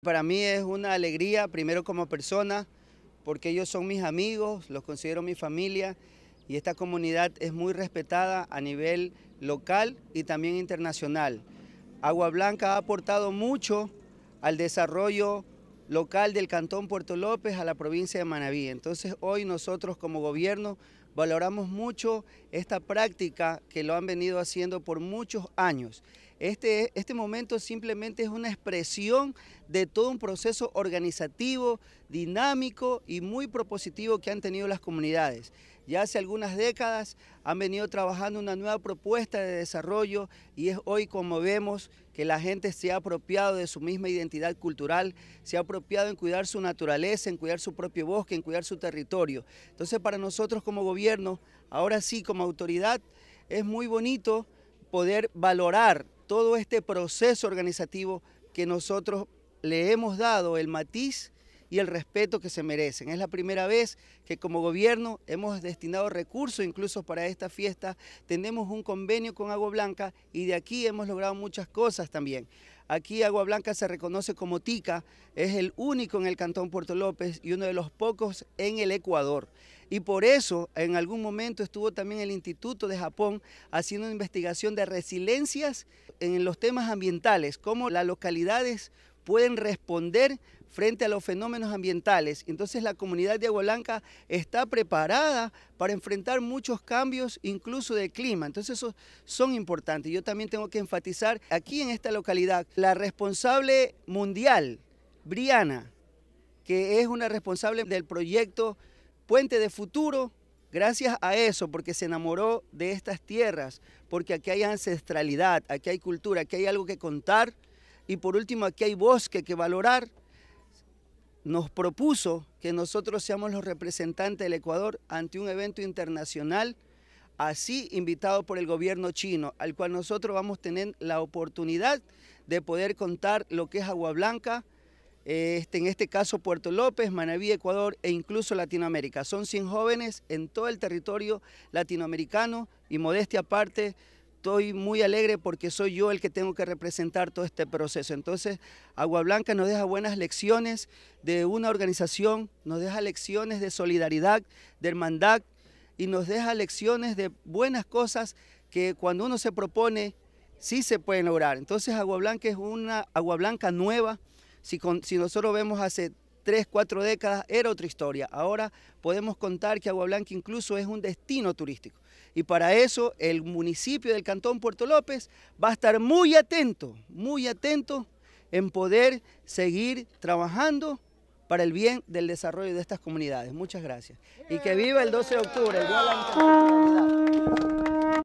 Para mí es una alegría, primero como persona, porque ellos son mis amigos, los considero mi familia y esta comunidad es muy respetada a nivel local y también internacional. Agua Blanca ha aportado mucho al desarrollo local del Cantón Puerto López a la provincia de Manabí. Entonces hoy nosotros como gobierno valoramos mucho esta práctica que lo han venido haciendo por muchos años. Este, este, momento simplemente es una expresión de todo un proceso organizativo, dinámico y muy propositivo que han tenido las comunidades. Ya hace algunas décadas han venido trabajando una nueva propuesta de desarrollo y es hoy como vemos que la gente se ha apropiado de su misma identidad cultural, se ha apropiado en cuidar su naturaleza, en cuidar su propio bosque, en cuidar su territorio. Entonces para nosotros como gobierno, ahora sí como autoridad, es muy bonito poder valorar todo este proceso organizativo que nosotros le hemos dado el matiz y el respeto que se merecen. Es la primera vez que como gobierno hemos destinado recursos incluso para esta fiesta. Tenemos un convenio con Agua Blanca y de aquí hemos logrado muchas cosas también. Aquí Agua Blanca se reconoce como TICA, es el único en el Cantón Puerto López y uno de los pocos en el Ecuador. Y por eso en algún momento estuvo también el Instituto de Japón haciendo una investigación de resiliencias en los temas ambientales, cómo las localidades pueden responder frente a los fenómenos ambientales. Entonces la comunidad de Agua está preparada para enfrentar muchos cambios, incluso de clima. Entonces esos son importantes. Yo también tengo que enfatizar aquí en esta localidad la responsable mundial, Briana, que es una responsable del proyecto Puente de Futuro, gracias a eso, porque se enamoró de estas tierras, porque aquí hay ancestralidad, aquí hay cultura, aquí hay algo que contar y por último aquí hay bosque que valorar, nos propuso que nosotros seamos los representantes del Ecuador ante un evento internacional, así invitado por el gobierno chino, al cual nosotros vamos a tener la oportunidad de poder contar lo que es Agua Blanca, este, en este caso Puerto López, Manaví, Ecuador e incluso Latinoamérica. Son 100 jóvenes en todo el territorio latinoamericano y modestia aparte, estoy muy alegre porque soy yo el que tengo que representar todo este proceso. Entonces, Agua Blanca nos deja buenas lecciones de una organización, nos deja lecciones de solidaridad, de hermandad y nos deja lecciones de buenas cosas que cuando uno se propone sí se pueden lograr. Entonces, Agua Blanca es una Agua Blanca nueva, si, nosotros vemos hace tres, cuatro décadas era otra historia. Ahora podemos contar que Agua Blanca incluso es un destino turístico. Y para eso el municipio del Cantón Puerto López va a estar muy atento, muy atento en poder seguir trabajando para el bien del desarrollo de estas comunidades. Muchas gracias. Y que viva el 12 de octubre,